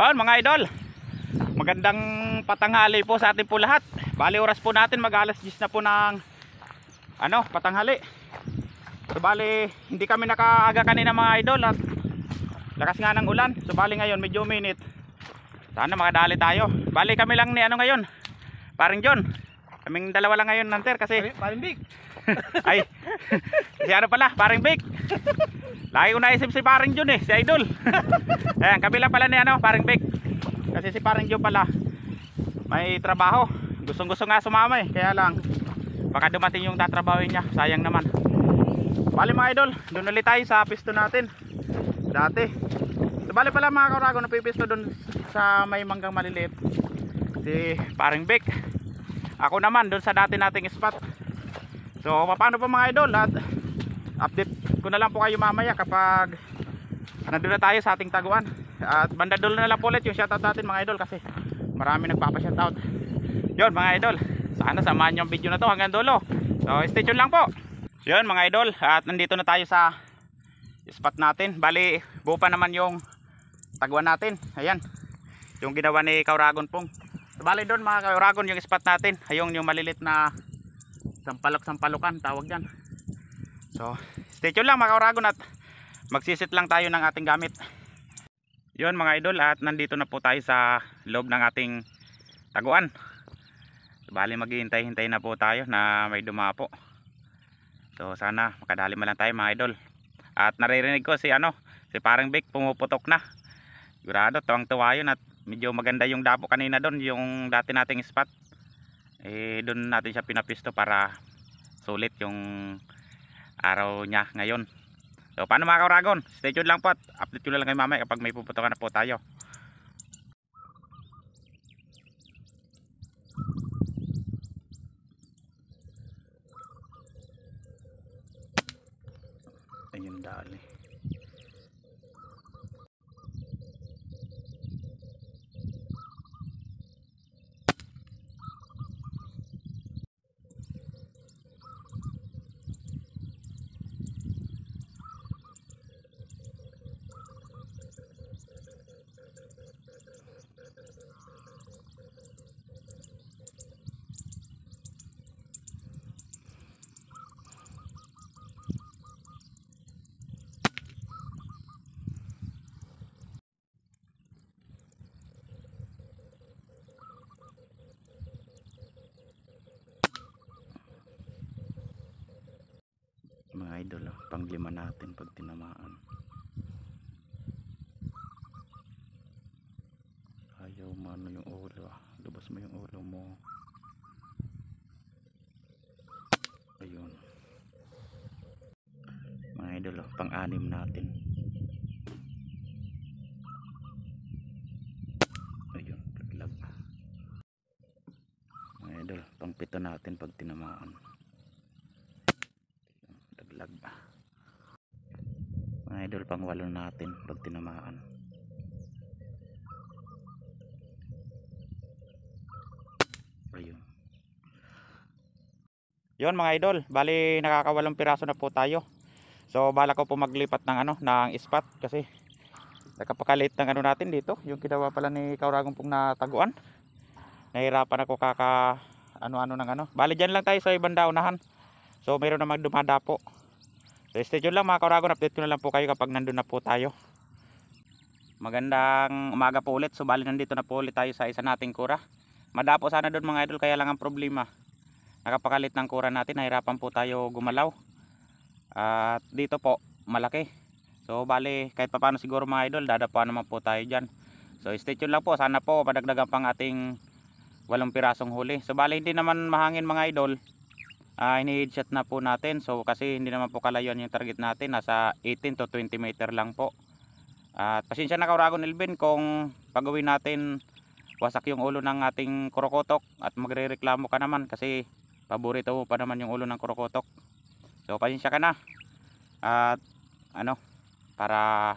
Ayan mga idol. Magandang patanghali po sa atin po lahat. Bali oras po natin mag alas 10 na po ng ano, patanghali. So bali hindi kami nakaaga kanina mga idol at lakas nga ng ulan. So bali ngayon medyo minit. Sana makadali tayo. Bali kami lang ni ano ngayon. Paring John. Kaming dalawa lang ngayon nanter kasi Paring Big. Ay. si ano pala, Paring Big. Lagi ko naisip si paring Jun eh, si Idol. Ayan, kabila pala ni ano, paring Big. Kasi si paring Jun pala may trabaho. Gustong-gusto nga sumama eh, kaya lang baka dumating yung tatrabawin niya, sayang naman. Bali mga idol, doon ulit tayo sa pisto natin. Dati. So, bali pala mga kaurago, napipisto doon sa may manggang maliliit. Si paring Big. Ako naman doon sa dati nating spot. So paano pa mga idol? At update update ko na lang po kayo mamaya kapag nandun na tayo sa ating taguan at banda dulo na lang po ulit yung shoutout natin mga idol kasi marami nagpapashoutout yun mga idol sana samahan nyo ang video na to hanggang dulo so stay tuned lang po so yun mga idol at nandito na tayo sa spot natin bali bupa naman yung taguan natin ayan yung ginawa ni Kauragon pong bali doon mga Kauragon yung spot natin ayun yung malilit na sampalok sampalokan tawag yan So, stay tuned lang mga oragon at magsisit lang tayo ng ating gamit. Yun mga idol at nandito na po tayo sa loob ng ating taguan. Bali maghihintay-hintay na po tayo na may dumapo. So sana makadali man lang tayo mga idol. At naririnig ko si ano, si parang Vic pumuputok na. Sigurado tuwang-tuwa yun at medyo maganda yung dapo kanina doon yung dati nating spot. Eh doon natin siya pinapisto para sulit yung araw niya ngayon. So paano mga kauragon? Stay tuned lang po at update ko lang kayo mamaya kapag may puputokan na po tayo. Ayun dali. idol oh, panglima natin pag tinamaan ayaw mano yung ulo ah. lubas mo yung ulo mo ayun mga idol oh, pang anim natin ayun paglag mga idol pang pito natin pag tinamaan idol pang walo natin pag tinamaan ayun yun mga idol bali nakakawalong piraso na po tayo so bala ko po maglipat ng ano ng spot kasi nakapakalit ng ano natin dito yung kinawa pala ni Kauragong pong nataguan nahirapan ako kaka ano ano ng ano bali dyan lang tayo sa ibang daunahan so meron na magdumadapo So stay lang mga kauragon. Update ko na lang po kayo kapag nandun na po tayo. Magandang umaga po ulit. So bali nandito na po ulit tayo sa isa nating kura. Madapo sana doon mga idol kaya lang ang problema. Nakapakalit ng kura natin. Nahirapan po tayo gumalaw. At dito po malaki. So bali kahit papano siguro mga idol dadapuan naman po tayo dyan. So stay tuned lang po. Sana po padagdagan pang ating walong pirasong huli. So bali hindi naman mahangin mga idol uh, ini-headshot na po natin so kasi hindi naman po kalayuan yung target natin nasa 18 to 20 meter lang po at pasensya na kauragon Elvin kung pagawin natin wasak yung ulo ng ating kurokotok at magrereklamo ka naman kasi paborito mo pa naman yung ulo ng kurokotok so pasensya ka na at ano para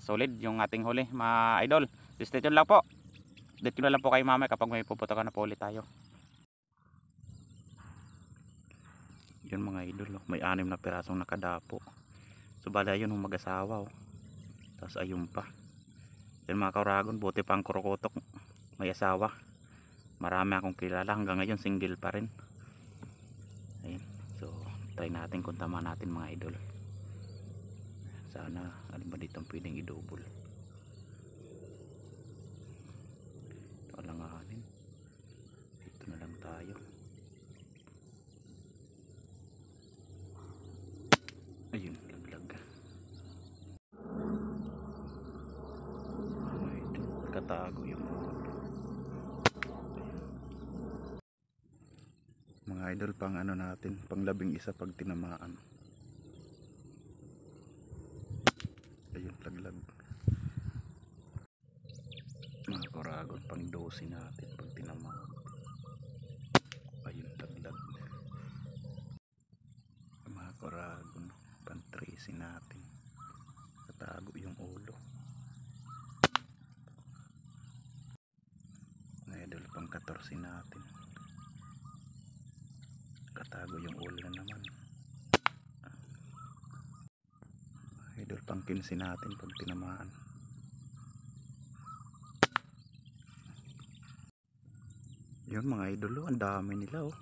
solid yung ating huli ma idol so lang po dito na lang po kayo mamay kapag may puputokan na po ulit tayo yun mga idol oh. may anim na pirasong nakadapo so bala yun mag asawa oh. tapos ayun pa yun mga kauragon buti pa ang kurokotok may asawa marami akong kilala hanggang ngayon single pa rin ayun so try natin kung tama natin mga idol sana ano ba dito pwedeng idouble ito lang anin dito na lang tayo tinatago yung ulo mga idol pang ano natin pang labing isa pag tinamaan ayun lang mga koragon pang 12 natin pag tinamaan ayun lang mga koragon pang 13 natin katago yung ulo pang 14 natin katago yung ulo na naman ah. idol pang 15 natin pag tinamaan yun mga idol oh, ang dami nila oh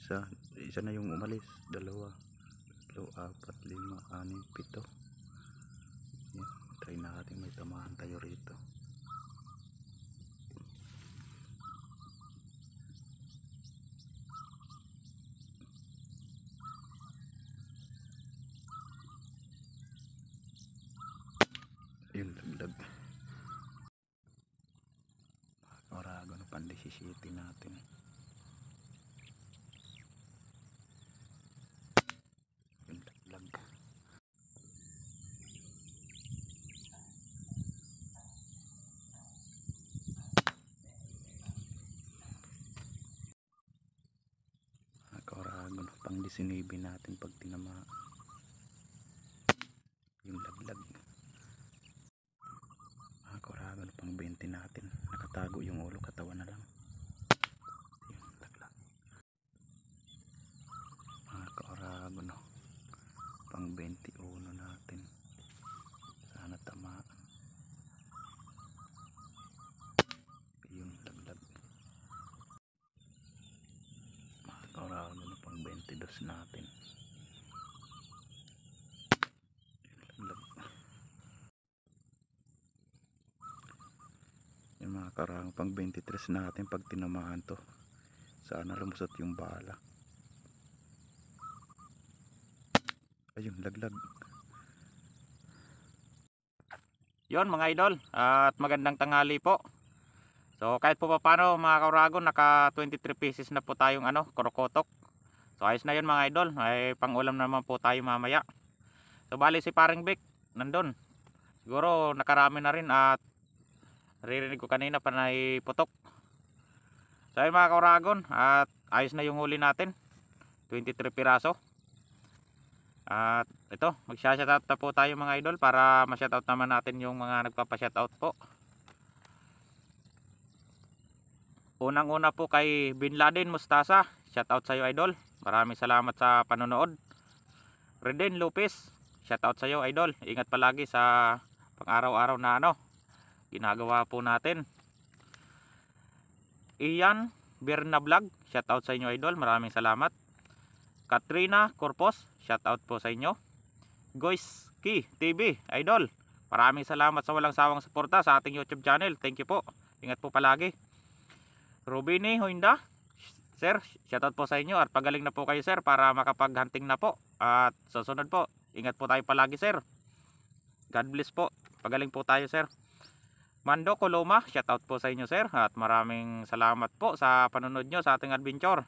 isa, isa na yung umalis dalawa tatlo, 4, 5, 6, 7 yan, try natin may tamahan tayo rito pandisisipin natin yung laglag nakauragon pang disinibin natin pag tinamaan yung laglag nakauragon pang 20 natin nakatago yung ulo katawan na lang yung laglag mga kaorago no pang 21 natin sana tama yung laglag mga kaorago no pang 22 natin nakarang pang 23 natin pag tinamaan to sana lumusot yung bala ayun laglag yon mga idol at magandang tanghali po so kahit po paano mga kaurago naka 23 pieces na po tayong ano krokotok so ayos na yon mga idol ay pangulam naman po tayo mamaya so bali si paring Vic nandun siguro nakarami na rin at Naririnig ko kanina panay putok. So ayun mga kauragon at ayos na yung huli natin. 23 piraso. At ito, magsha-shoutout na po tayo mga idol para ma-shoutout naman natin yung mga nagpapa-shoutout po. Unang-una po kay Bin Laden Mustasa. Shoutout sa iyo idol. Maraming salamat sa panonood. Reden Lopez, shoutout sa iyo idol. Ingat palagi sa pang-araw-araw na ano, ginagawa po natin Ian Berna Vlog shout out sa inyo idol maraming salamat Katrina Corpos shout out po sa inyo Goyski TV idol maraming salamat sa walang sawang suporta sa ating youtube channel thank you po ingat po palagi Rubini Huinda Sir, shout out po sa inyo at pagaling na po kayo sir para makapaghunting na po. At susunod po, ingat po tayo palagi sir. God bless po. Pagaling po tayo sir. Mando Coloma, shout out po sa inyo sir at maraming salamat po sa panonood nyo sa ating adventure.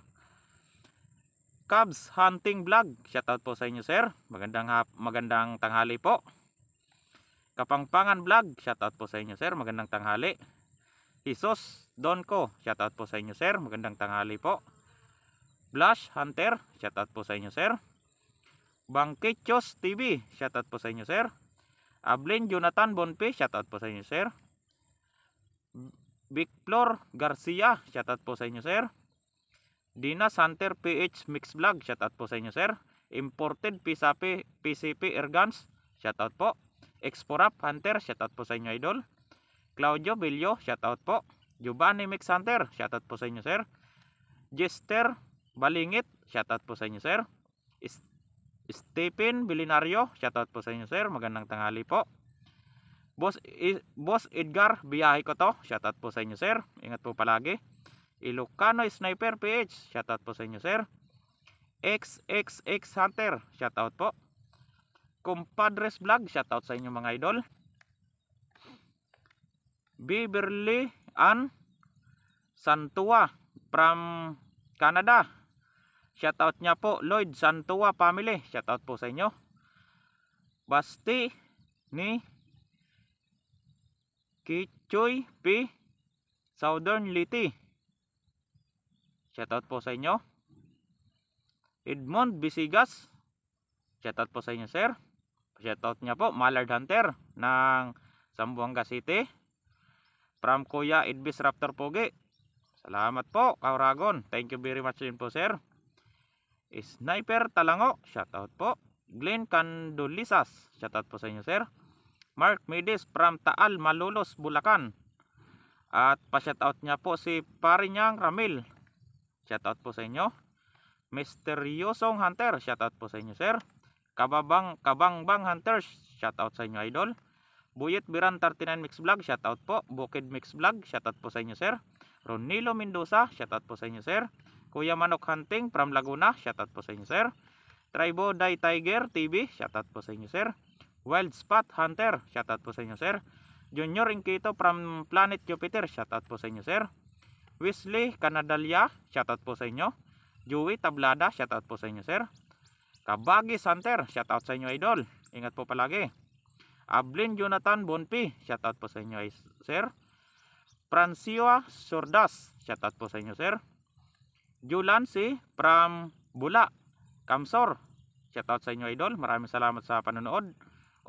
Cubs Hunting Vlog, shout out po sa inyo sir. Magandang magandang tanghali po. Kapangpangan Vlog, shout out po sa inyo sir. Magandang tanghali. Jesus Donko, shout out po sa inyo sir. Magandang tanghali po. Blush Hunter, shout out po sa inyo sir. Bangkechos TV, shout out po sa inyo sir. Ablin Jonathan Bonpe, shout out po sa inyo sir. Victor Garcia, shoutout po sa inyo sir. Dina Santer PH Mix Vlog, shoutout po sa inyo sir. Imported PCP, PCP Ergans, shoutout po. Exporap Hunter, shoutout po sa inyo idol. Claudio Billo, shoutout po. Giovanni Mix Hunter, shoutout po sa inyo sir. Jester Balingit, shoutout po sa inyo sir. Stephen Bilinario, shoutout po sa inyo sir. Magandang tanghali po. Boss, Boss Edgar, biyahe ko to. Shoutout po sa inyo sir. Ingat po palagi. Ilocano Sniper PH, shoutout po sa inyo sir. XXX Hunter, shoutout po. Compadres Vlog, shoutout sa inyo mga idol. Beverly Ann Santua from Canada. Shoutout niya po Lloyd Santua family. Shoutout po sa inyo. Basti ni Kichoy P. Southern Liti. Shoutout po sa inyo. Edmond Bisigas. Shoutout po sa inyo sir. Shoutout niya po Mallard Hunter ng Zamboanga City. From Kuya Edbis Raptor Pogi. Salamat po Kauragon. Thank you very much din po sir. Sniper Talango. Shoutout po. Glenn Candolisas. Shoutout po sa inyo sir. Mark Medes from Taal, Malolos, Bulacan. At pa-shoutout niya po si Parinyang Ramil. Shoutout po sa inyo. Misteryosong Hunter, shoutout po sa inyo sir. Kababang Kabangbang Hunters, shoutout sa inyo idol. Buyet Biran 39 Mix Vlog, shoutout po. Bukid Mix Vlog, shoutout po sa inyo sir. Ronilo Mendoza, shoutout po sa inyo sir. Kuya Manok Hunting from Laguna, shoutout po sa inyo sir. Tribo Die Tiger TV, shoutout po sa inyo sir. Wild Spot Hunter, shoutout po sa inyo sir. Junior Inquito from Planet Jupiter, shoutout po sa inyo sir. Wesley Canadalia, shoutout po sa inyo. Joey Tablada, shoutout po sa inyo sir. Kabagi Hunter, shoutout sa inyo idol. Ingat po palagi. Ablin Jonathan Bonpi, shoutout po sa inyo sir. Francia Sordas, shoutout po sa inyo sir. Julan si from Bula, Kamsor, shoutout sa inyo idol. Maraming salamat sa panonood.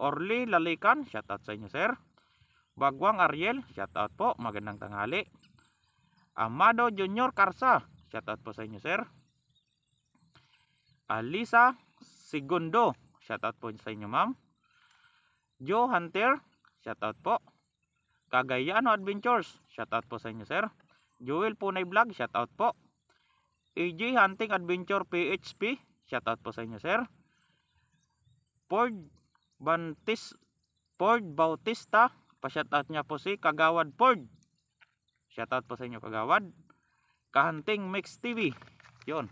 Orly Lalikan, shoutout sa inyo sir. Bagwang Ariel, shoutout po, magandang tanghali. Amado Junior Karsa, shoutout po sa inyo sir. Alisa Segundo, shoutout out po sa inyo ma'am. Joe Hunter, shoutout po. Cagayano Adventures, shoutout po sa inyo sir. Joel Punay Vlog, shoutout po. AJ e Hunting Adventure PHP, shoutout po sa inyo sir. Ford Bantis Ford Bautista. Pa-shoutout niya po si Kagawad Ford. Shoutout po sa inyo Kagawad. Kahanting Mix TV. Yun.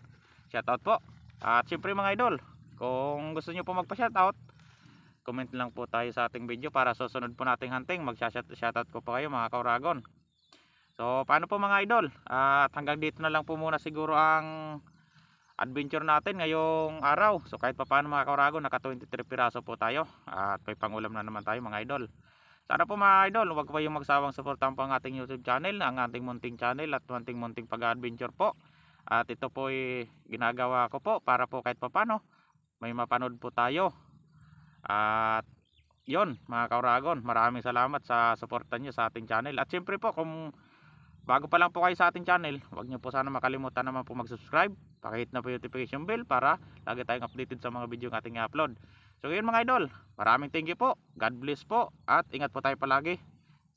Shoutout po. At syempre mga idol, kung gusto niyo po magpa-shoutout, comment lang po tayo sa ating video para susunod po nating hunting. Mag-shoutout ko po kayo mga kauragon. So paano po mga idol? At hanggang dito na lang po muna siguro ang adventure natin ngayong araw. So kahit papaano mga kaurago, naka 23 piraso po tayo. At may pangulam na naman tayo mga idol. Sana po mga idol, huwag kayong magsawang suportahan po ang ating YouTube channel, ang ating munting channel at munting-munting pag-adventure po. At ito po ay ginagawa ko po para po kahit papano may mapanood po tayo. At yon mga kauragon, maraming salamat sa suporta nyo sa ating channel. At siyempre po kung bago pa lang po kayo sa ating channel huwag nyo po sana makalimutan naman po mag subscribe pakihit na po yung notification bell para lagi tayong updated sa mga video ng ating upload so yun mga idol maraming thank you po God bless po at ingat po tayo palagi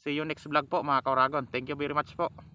see you next vlog po mga kauragon thank you very much po